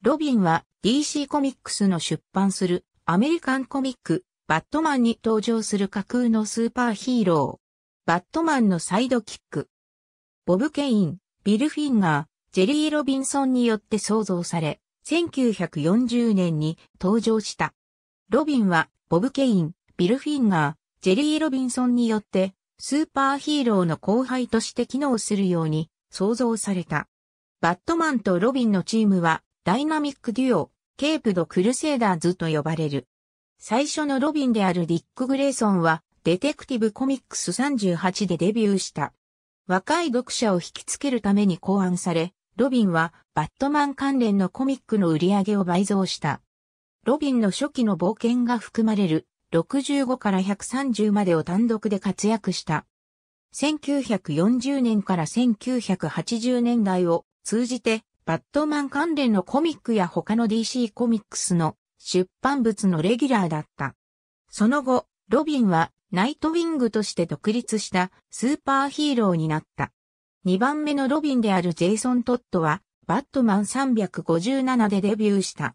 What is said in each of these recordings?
ロビンは DC コミックスの出版するアメリカンコミック、バットマンに登場する架空のスーパーヒーロー。バットマンのサイドキック。ボブ・ケイン、ビル・フィンガー、ジェリー・ロビンソンによって創造され、1940年に登場した。ロビンは、ボブ・ケイン、ビル・フィンガー、ジェリー・ロビンソンによって、スーパーヒーローの後輩として機能するように創造された。バットマンとロビンのチームは、ダイナミックデュオ、ケープド・クルセーダーズと呼ばれる。最初のロビンであるディック・グレイソンは、デテクティブ・コミックス38でデビューした。若い読者を引きつけるために考案され、ロビンはバットマン関連のコミックの売り上げを倍増した。ロビンの初期の冒険が含まれる65から130までを単独で活躍した。1940年から1980年代を通じてバットマン関連のコミックや他の DC コミックスの出版物のレギュラーだった。その後、ロビンはナイトウィングとして独立したスーパーヒーローになった。2番目のロビンであるジェイソン・トットは、バットマン357でデビューした。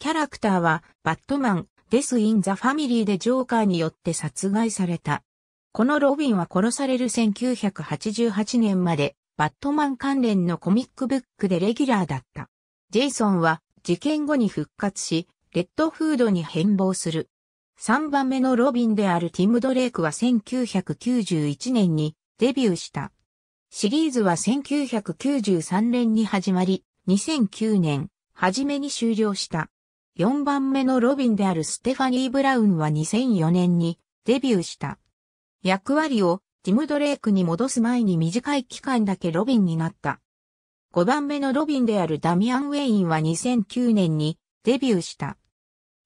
キャラクターは、バットマン、デス・イン・ザ・ファミリーでジョーカーによって殺害された。このロビンは殺される1988年までバットマン関連のコミックブックでレギュラーだった。ジェイソンは事件後に復活し、レッドフードに変貌する。3番目のロビンであるティム・ドレイクは1991年にデビューした。シリーズは1993年に始まり、2009年、初めに終了した。4番目のロビンであるステファニー・ブラウンは2004年にデビューした。役割をティム・ドレイクに戻す前に短い期間だけロビンになった。5番目のロビンであるダミアン・ウェインは2009年にデビューした。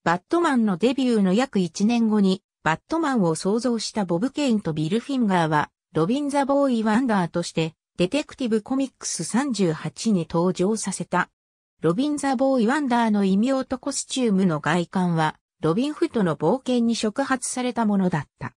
バットマンのデビューの約1年後に、バットマンを創造したボブ・ケインとビル・フィンガーは、ロビン・ザ・ボーイ・ワンダーとして、デテクティブ・コミックス38に登場させた。ロビン・ザ・ボーイ・ワンダーの異名とコスチュームの外観は、ロビン・フットの冒険に触発されたものだった。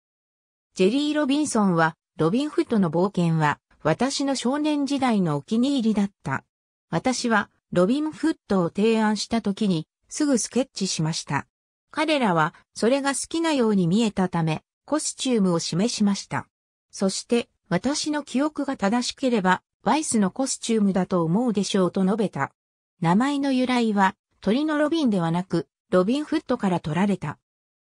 ジェリー・ロビンソンは、ロビンフットの冒険は、私の少年時代のお気に入りだった。私は、ロビンフットを提案した時に、すぐスケッチしました。彼らは、それが好きなように見えたため、コスチュームを示しました。そして、私の記憶が正しければ、ワイスのコスチュームだと思うでしょうと述べた。名前の由来は、鳥のロビンではなく、ロビンフットから取られた。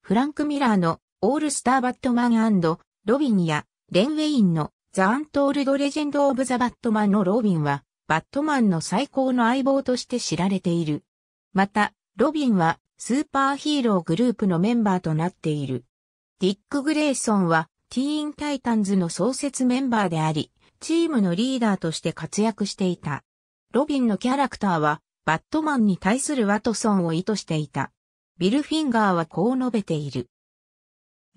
フランク・ミラーのオールスターバットマンロビンや、レンウェインのザ・アントールド・レジェンド・オブ・ザ・バットマンのロビンは、バットマンの最高の相棒として知られている。また、ロビンは、スーパーヒーローグループのメンバーとなっている。ディック・グレイソンは、ティーン・タイタンズの創設メンバーであり、チームのリーダーとして活躍していた。ロビンのキャラクターは、バットマンに対するワトソンを意図していた。ビル・フィンガーはこう述べている。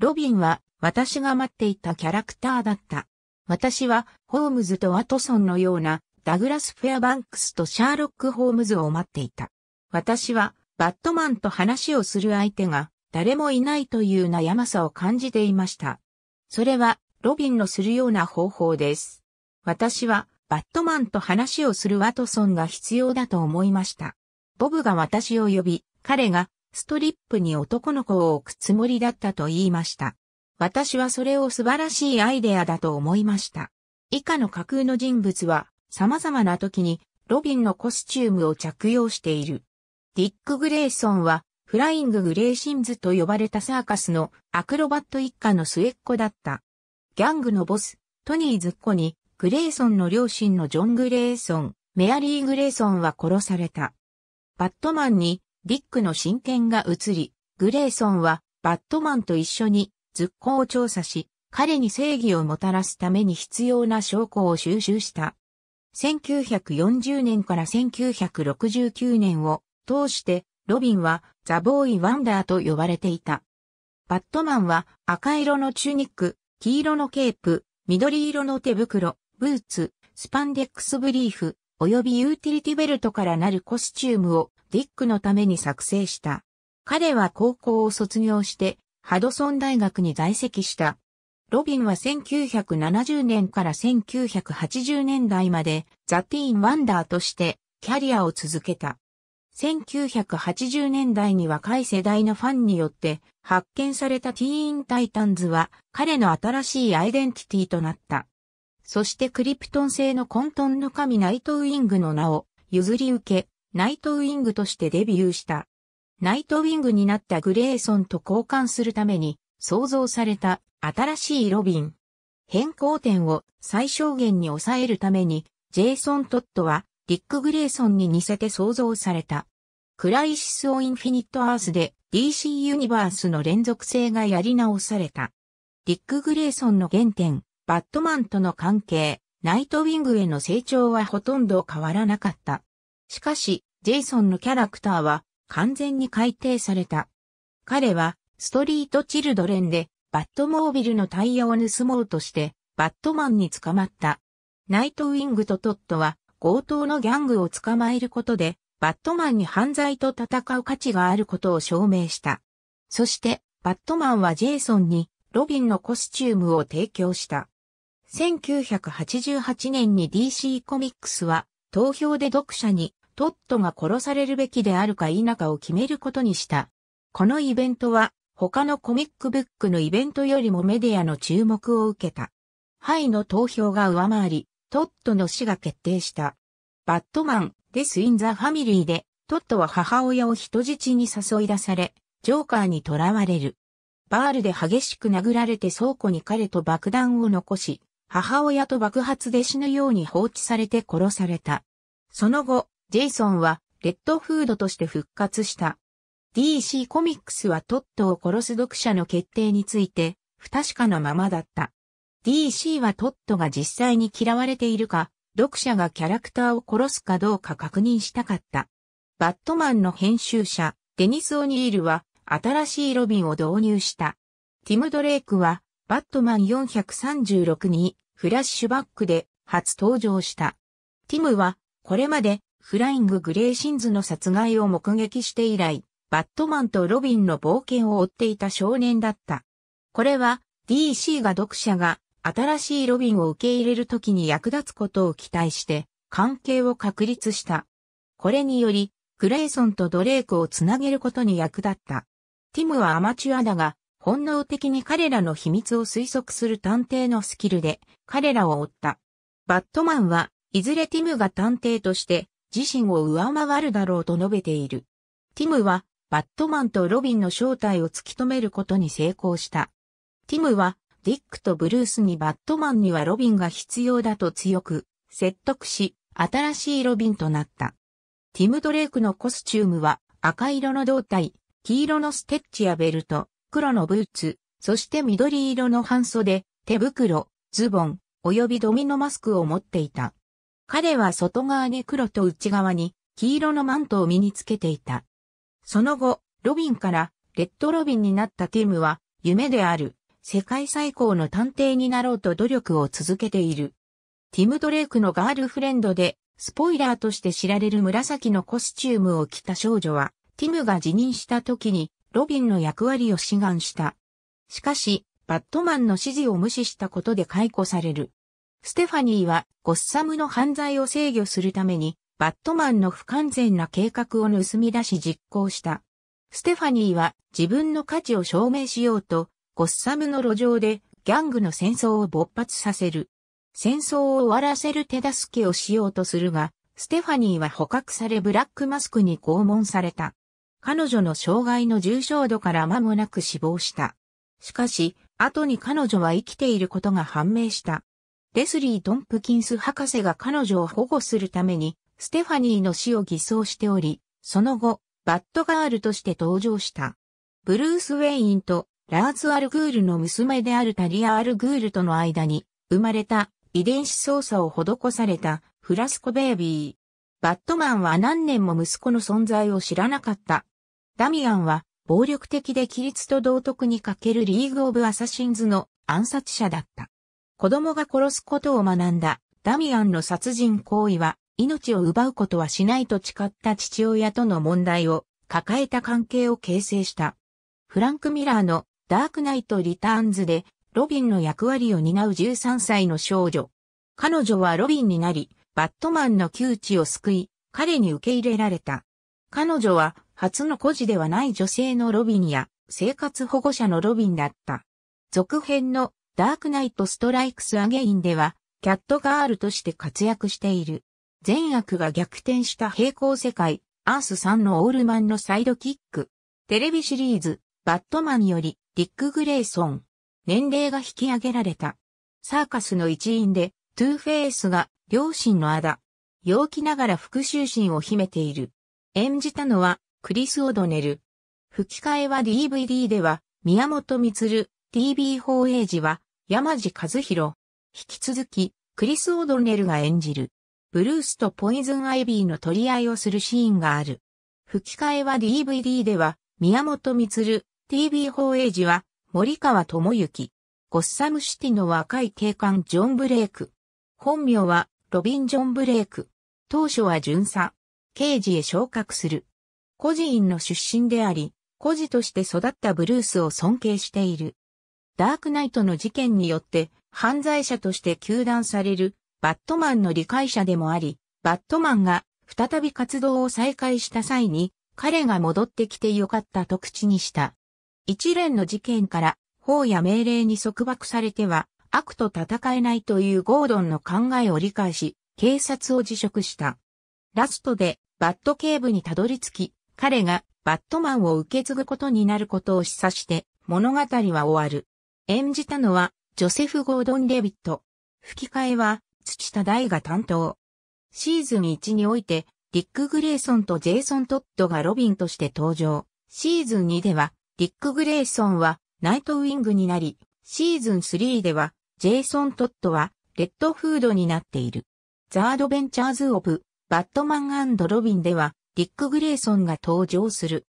ロビンは私が待っていたキャラクターだった。私はホームズとワトソンのようなダグラス・フェアバンクスとシャーロック・ホームズを待っていた。私はバットマンと話をする相手が誰もいないという悩まさを感じていました。それはロビンのするような方法です。私はバットマンと話をするワトソンが必要だと思いました。ボブが私を呼び、彼がストリップに男の子を置くつもりだったと言いました。私はそれを素晴らしいアイデアだと思いました。以下の架空の人物は様々な時にロビンのコスチュームを着用している。ディック・グレイソンはフライング・グレイシンズと呼ばれたサーカスのアクロバット一家の末っ子だった。ギャングのボス、トニー・ズッコにグレイソンの両親のジョン・グレイソン、メアリー・グレイソンは殺された。バットマンにディックの真剣が移り、グレイソンはバットマンと一緒にズコ行を調査し、彼に正義をもたらすために必要な証拠を収集した。1940年から1969年を通してロビンはザ・ボーイ・ワンダーと呼ばれていた。バットマンは赤色のチュニック、黄色のケープ、緑色の手袋、ブーツ、スパンデックスブリーフ、及びユーティリティベルトからなるコスチュームをディックのために作成した。彼は高校を卒業して、ハドソン大学に在籍した。ロビンは1970年から1980年代までザ・ティーン・ワンダーとしてキャリアを続けた。1980年代に若い世代のファンによって発見されたティーン・タイタンズは彼の新しいアイデンティティとなった。そしてクリプトン製の混沌の神ナイトウィングの名を譲り受け、ナイトウィングとしてデビューした。ナイトウィングになったグレーソンと交換するために創造された新しいロビン。変更点を最小限に抑えるために、ジェイソン・トットはリック・グレーソンに似せて創造された。クライシス・オインフィニット・アースで DC ユニバースの連続性がやり直された。リック・グレーソンの原点、バットマンとの関係、ナイトウィングへの成長はほとんど変わらなかった。しかし、ジェイソンのキャラクターは完全に改定された。彼は、ストリート・チルドレンで、バットモービルのタイヤを盗もうとして、バットマンに捕まった。ナイトウィングとトットは、強盗のギャングを捕まえることで、バットマンに犯罪と戦う価値があることを証明した。そして、バットマンはジェイソンに、ロビンのコスチュームを提供した。1988年に DC コミックスは、投票で読者にトットが殺されるべきであるか否かを決めることにした。このイベントは他のコミックブックのイベントよりもメディアの注目を受けた。はいの投票が上回り、トットの死が決定した。バットマン、デス・イン・ザ・ファミリーで、トットは母親を人質に誘い出され、ジョーカーに囚われる。バールで激しく殴られて倉庫に彼と爆弾を残し、母親と爆発で死ぬように放置されて殺された。その後、ジェイソンはレッドフードとして復活した。DC コミックスはトットを殺す読者の決定について不確かなままだった。DC はトットが実際に嫌われているか、読者がキャラクターを殺すかどうか確認したかった。バットマンの編集者、デニス・オニールは新しいロビンを導入した。ティム・ドレイクはバットマン436にフラッシュバックで初登場した。ティムはこれまでフライング・グレーシンズの殺害を目撃して以来、バットマンとロビンの冒険を追っていた少年だった。これは DC が読者が新しいロビンを受け入れる時に役立つことを期待して関係を確立した。これにより、グレイソンとドレークをつなげることに役立った。ティムはアマチュアだが、本能的に彼らの秘密を推測する探偵のスキルで彼らを追った。バットマンはいずれティムが探偵として自身を上回るだろうと述べている。ティムは、バットマンとロビンの正体を突き止めることに成功した。ティムは、ディックとブルースにバットマンにはロビンが必要だと強く説得し、新しいロビンとなった。ティム・ドレイクのコスチュームは赤色の胴体、黄色のステッチやベルト、黒のブーツ、そして緑色の半袖、手袋、ズボン、及びドミノマスクを持っていた。彼は外側に黒と内側に黄色のマントを身につけていた。その後、ロビンからレッドロビンになったティムは夢である世界最高の探偵になろうと努力を続けている。ティム・ドレイクのガールフレンドでスポイラーとして知られる紫のコスチュームを着た少女はティムが辞任した時にロビンの役割を志願した。しかし、バットマンの指示を無視したことで解雇される。ステファニーはゴッサムの犯罪を制御するために、バットマンの不完全な計画を盗み出し実行した。ステファニーは自分の価値を証明しようと、ゴッサムの路上でギャングの戦争を勃発させる。戦争を終わらせる手助けをしようとするが、ステファニーは捕獲されブラックマスクに拷問された。彼女の障害の重症度から間もなく死亡した。しかし、後に彼女は生きていることが判明した。レスリー・トンプキンス博士が彼女を保護するために、ステファニーの死を偽装しており、その後、バッドガールとして登場した。ブルース・ウェインとラーズ・アルグールの娘であるタリア・アルグールとの間に生まれた遺伝子操作を施されたフラスコベイビー。バットマンは何年も息子の存在を知らなかった。ダミアンは暴力的で規律と道徳に欠けるリーグ・オブ・アサシンズの暗殺者だった。子供が殺すことを学んだ。ダミアンの殺人行為は命を奪うことはしないと誓った父親との問題を抱えた関係を形成した。フランク・ミラーのダークナイト・リターンズでロビンの役割を担う13歳の少女。彼女はロビンになり、バットマンの窮地を救い、彼に受け入れられた。彼女は初の孤児ではない女性のロビンや生活保護者のロビンだった。続編のダークナイトストライクスアゲインでは、キャットガールとして活躍している。善悪が逆転した平行世界、アース3のオールマンのサイドキック。テレビシリーズ、バットマンより、ディック・グレイソン。年齢が引き上げられた。サーカスの一員で、トゥーフェイスが、両親のあだ。陽気ながら復讐心を秘めている。演じたのは、クリス・オドネル。吹き替えは DVD では、宮本光、TB 法栄時は山地和弘。引き続き、クリス・オドネルが演じる。ブルースとポイズン・アイビーの取り合いをするシーンがある。吹き替えは DVD では、宮本光、TB 法栄時は、森川智之。ゴッサムシティの若い警官ジョン・ブレイク。本名は、ロビン・ジョン・ブレイク。当初は巡査。刑事へ昇格する。孤児院の出身であり、孤児として育ったブルースを尊敬している。ダークナイトの事件によって犯罪者として糾弾されるバットマンの理解者でもあり、バットマンが再び活動を再開した際に彼が戻ってきてよかったと口にした。一連の事件から法や命令に束縛されては悪と戦えないというゴードンの考えを理解し、警察を辞職した。ラストでバット警部にたどり着き、彼がバットマンを受け継ぐことになることを示唆して物語は終わる。演じたのは、ジョセフ・ゴードン・レビット。吹き替えは、土田大が担当。シーズン1において、リック・グレイソンとジェイソン・トッドがロビンとして登場。シーズン2では、リック・グレイソンはナイトウィングになり、シーズン3では、ジェイソン・トッドはレッドフードになっている。ザ・アドベンチャーズ・オブ・バットマンロビンでは、リック・グレイソンが登場する。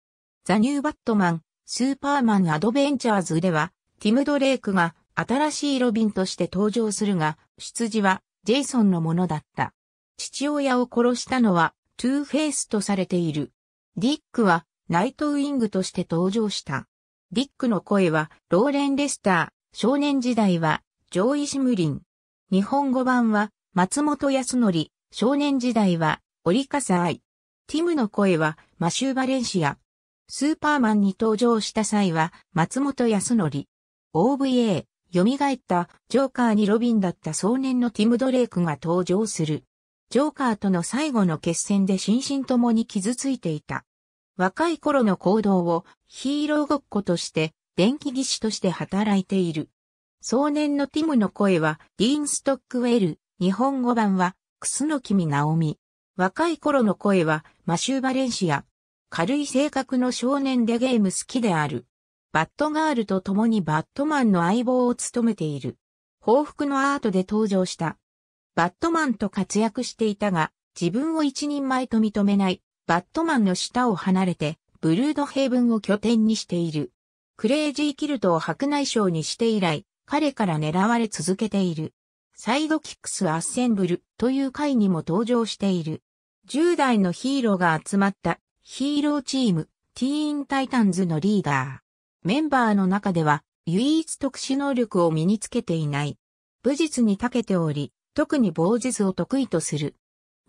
ザ・ニュー・バットマン、スーパーマン・アドベンチャーズでは、ティム・ドレイクが新しいロビンとして登場するが、出自はジェイソンのものだった。父親を殺したのはトゥーフェイスとされている。ディックはナイトウィングとして登場した。ディックの声はローレン・レスター、少年時代はジョーイ・シムリン。日本語版は松本康則、少年時代は折笠愛。ティムの声はマシュー・バレンシア。スーパーマンに登場した際は松本康則。OVA、蘇ったジョーカーにロビンだった少年のティム・ドレイクが登場する。ジョーカーとの最後の決戦で心身ともに傷ついていた。若い頃の行動をヒーローごっことして電気技師として働いている。少年のティムの声はディーン・ストックウェル、日本語版は楠木直美。若い頃の声はマシュー・バレンシア。軽い性格の少年でゲーム好きである。バットガールと共にバットマンの相棒を務めている。報復のアートで登場した。バットマンと活躍していたが、自分を一人前と認めない、バットマンの下を離れて、ブルードヘイブンを拠点にしている。クレイジーキルトを白内障にして以来、彼から狙われ続けている。サイドキックスアッセンブルという回にも登場している。10代のヒーローが集まったヒーローチームティーンタイタンズのリーダー。メンバーの中では唯一特殊能力を身につけていない。武術に長けており、特に棒術を得意とする。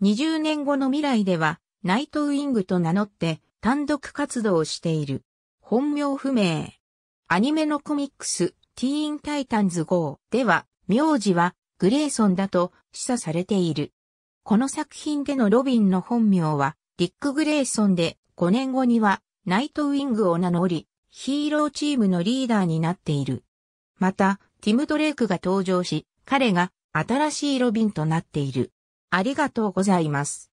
20年後の未来では、ナイトウィングと名乗って単独活動をしている。本名不明。アニメのコミックス、ティーンタイタンズ号では、名字はグレーソンだと示唆されている。この作品でのロビンの本名は、リック・グレーソンで、5年後には、ナイトウィングを名乗り、ヒーローチームのリーダーになっている。また、ティム・ドレイクが登場し、彼が新しいロビンとなっている。ありがとうございます。